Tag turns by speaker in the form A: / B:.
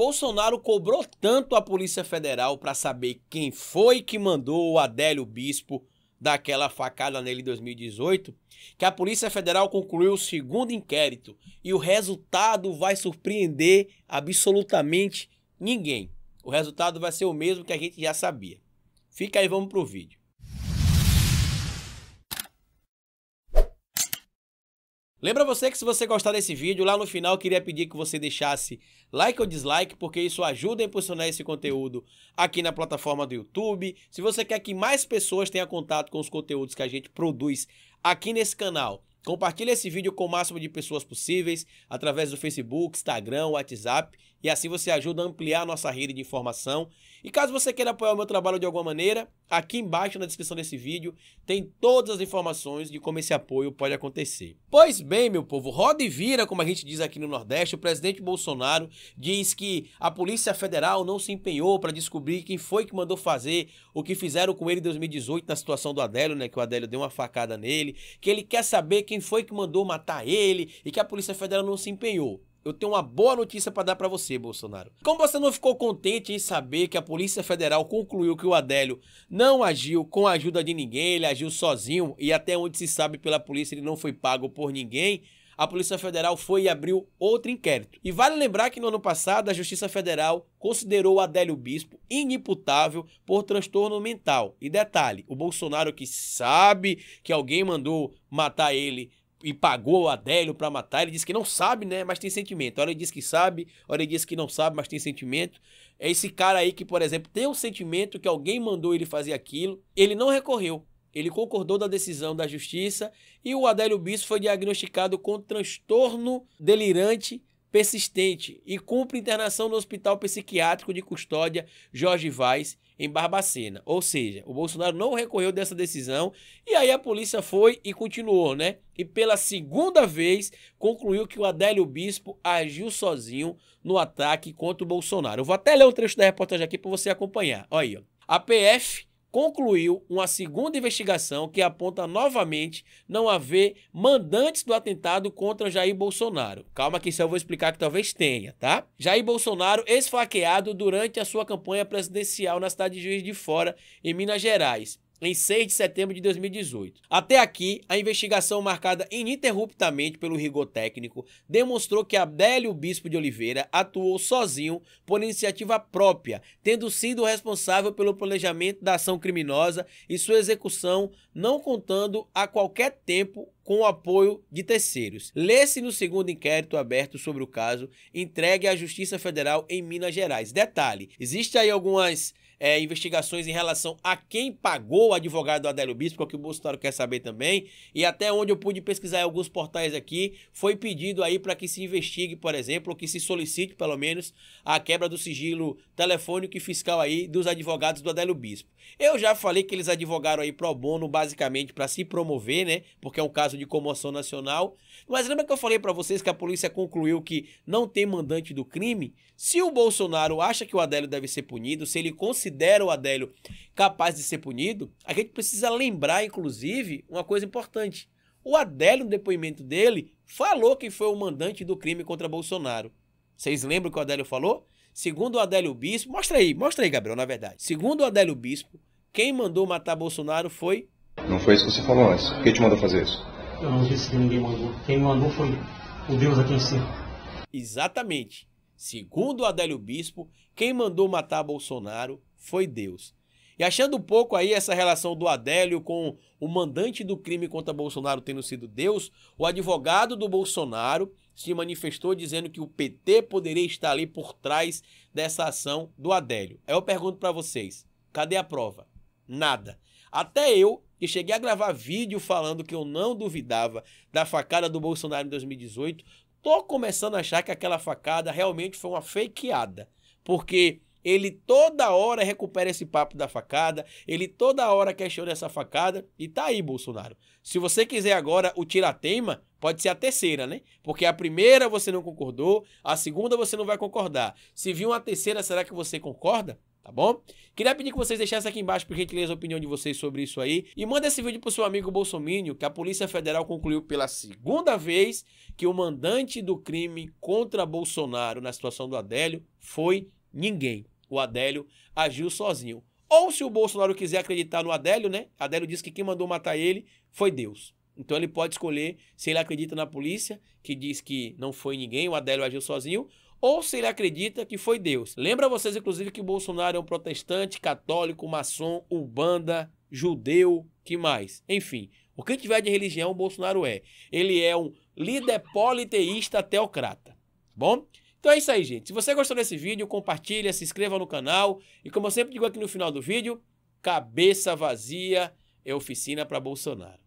A: Bolsonaro cobrou tanto a Polícia Federal para saber quem foi que mandou o Adélio Bispo daquela facada nele em 2018, que a Polícia Federal concluiu o segundo inquérito e o resultado vai surpreender absolutamente ninguém. O resultado vai ser o mesmo que a gente já sabia. Fica aí, vamos pro vídeo. Lembra você que se você gostar desse vídeo, lá no final eu queria pedir que você deixasse like ou dislike, porque isso ajuda a impulsionar esse conteúdo aqui na plataforma do YouTube. Se você quer que mais pessoas tenham contato com os conteúdos que a gente produz aqui nesse canal, compartilhe esse vídeo com o máximo de pessoas possíveis, através do Facebook, Instagram, WhatsApp e assim você ajuda a ampliar a nossa rede de informação. E caso você queira apoiar o meu trabalho de alguma maneira, aqui embaixo na descrição desse vídeo tem todas as informações de como esse apoio pode acontecer. Pois bem, meu povo, roda e vira, como a gente diz aqui no Nordeste, o presidente Bolsonaro diz que a Polícia Federal não se empenhou para descobrir quem foi que mandou fazer o que fizeram com ele em 2018 na situação do Adélio, né, que o Adélio deu uma facada nele, que ele quer saber quem foi que mandou matar ele e que a Polícia Federal não se empenhou eu tenho uma boa notícia para dar para você, Bolsonaro. Como você não ficou contente em saber que a Polícia Federal concluiu que o Adélio não agiu com a ajuda de ninguém, ele agiu sozinho e até onde se sabe pela polícia ele não foi pago por ninguém, a Polícia Federal foi e abriu outro inquérito. E vale lembrar que no ano passado a Justiça Federal considerou o Adélio Bispo inimputável por transtorno mental. E detalhe, o Bolsonaro que sabe que alguém mandou matar ele e pagou o Adélio para matar. Ele disse que não sabe, né? Mas tem sentimento. ora ele diz que sabe, ora ele diz que não sabe, mas tem sentimento. É esse cara aí que, por exemplo, tem o um sentimento que alguém mandou ele fazer aquilo, ele não recorreu. Ele concordou da decisão da justiça e o Adélio Bispo foi diagnosticado com transtorno delirante persistente e cumpre internação no Hospital Psiquiátrico de Custódia Jorge Vaz, em Barbacena. Ou seja, o Bolsonaro não recorreu dessa decisão e aí a polícia foi e continuou, né? E pela segunda vez concluiu que o Adélio Bispo agiu sozinho no ataque contra o Bolsonaro. Eu vou até ler um trecho da reportagem aqui para você acompanhar. Olha aí, ó. A PF concluiu uma segunda investigação que aponta novamente não haver mandantes do atentado contra Jair Bolsonaro. Calma que isso eu vou explicar que talvez tenha, tá? Jair Bolsonaro esfaqueado durante a sua campanha presidencial na cidade de Juiz de Fora, em Minas Gerais em 6 de setembro de 2018. Até aqui, a investigação marcada ininterruptamente pelo rigor técnico demonstrou que Adélio Bispo de Oliveira atuou sozinho por iniciativa própria, tendo sido responsável pelo planejamento da ação criminosa e sua execução, não contando a qualquer tempo com o apoio de terceiros. Lê-se no segundo inquérito aberto sobre o caso, entregue à Justiça Federal em Minas Gerais. Detalhe, existe aí algumas é, investigações em relação a quem pagou o advogado Adélio Bispo, que é o que o Bolsonaro quer saber também, e até onde eu pude pesquisar em alguns portais aqui, foi pedido aí para que se investigue, por exemplo, ou que se solicite pelo menos a quebra do sigilo telefônico e fiscal aí dos advogados do Adélio Bispo. Eu já falei que eles advogaram aí pro bono basicamente para se promover, né? Porque é um caso de comoção nacional. Mas lembra que eu falei para vocês que a polícia concluiu que não tem mandante do crime? Se o Bolsonaro acha que o Adélio deve ser punido, se ele considera considera o Adélio capaz de ser punido, a gente precisa lembrar, inclusive, uma coisa importante. O Adélio, no depoimento dele, falou que foi o mandante do crime contra Bolsonaro. Vocês lembram o que o Adélio falou? Segundo o Adélio Bispo, mostra aí, mostra aí, Gabriel, na verdade. Segundo o Adélio Bispo, quem mandou matar Bolsonaro foi. Não foi isso que você falou antes. Quem te mandou fazer isso? Eu não disse que ninguém mandou. Quem me mandou foi o Deus aqui em cima. Exatamente. Segundo o Adélio Bispo, quem mandou matar Bolsonaro foi Deus. E achando um pouco aí essa relação do Adélio com o mandante do crime contra Bolsonaro tendo sido Deus, o advogado do Bolsonaro se manifestou dizendo que o PT poderia estar ali por trás dessa ação do Adélio. Aí eu pergunto para vocês, cadê a prova? Nada. Até eu, que cheguei a gravar vídeo falando que eu não duvidava da facada do Bolsonaro em 2018, tô começando a achar que aquela facada realmente foi uma fakeada. Porque ele toda hora recupera esse papo da facada, ele toda hora questiona essa facada e tá aí, Bolsonaro. Se você quiser agora o tiratema, pode ser a terceira, né? Porque a primeira você não concordou, a segunda você não vai concordar. Se vir uma terceira, será que você concorda? Tá bom? Queria pedir que vocês deixassem aqui embaixo, por gentileza, a opinião de vocês sobre isso aí. E manda esse vídeo pro seu amigo Bolsonaro, que a Polícia Federal concluiu pela segunda vez que o mandante do crime contra Bolsonaro na situação do Adélio foi ninguém o Adélio agiu sozinho. Ou se o Bolsonaro quiser acreditar no Adélio, né? Adélio disse que quem mandou matar ele foi Deus. Então ele pode escolher se ele acredita na polícia, que diz que não foi ninguém, o Adélio agiu sozinho, ou se ele acredita que foi Deus. Lembra vocês, inclusive, que o Bolsonaro é um protestante, católico, maçom, ubanda, judeu, que mais? Enfim, o que tiver de religião, o Bolsonaro é. Ele é um líder politeísta teocrata. Tá bom? Então é isso aí, gente. Se você gostou desse vídeo, compartilha, se inscreva no canal. E como eu sempre digo aqui no final do vídeo, cabeça vazia é oficina para Bolsonaro.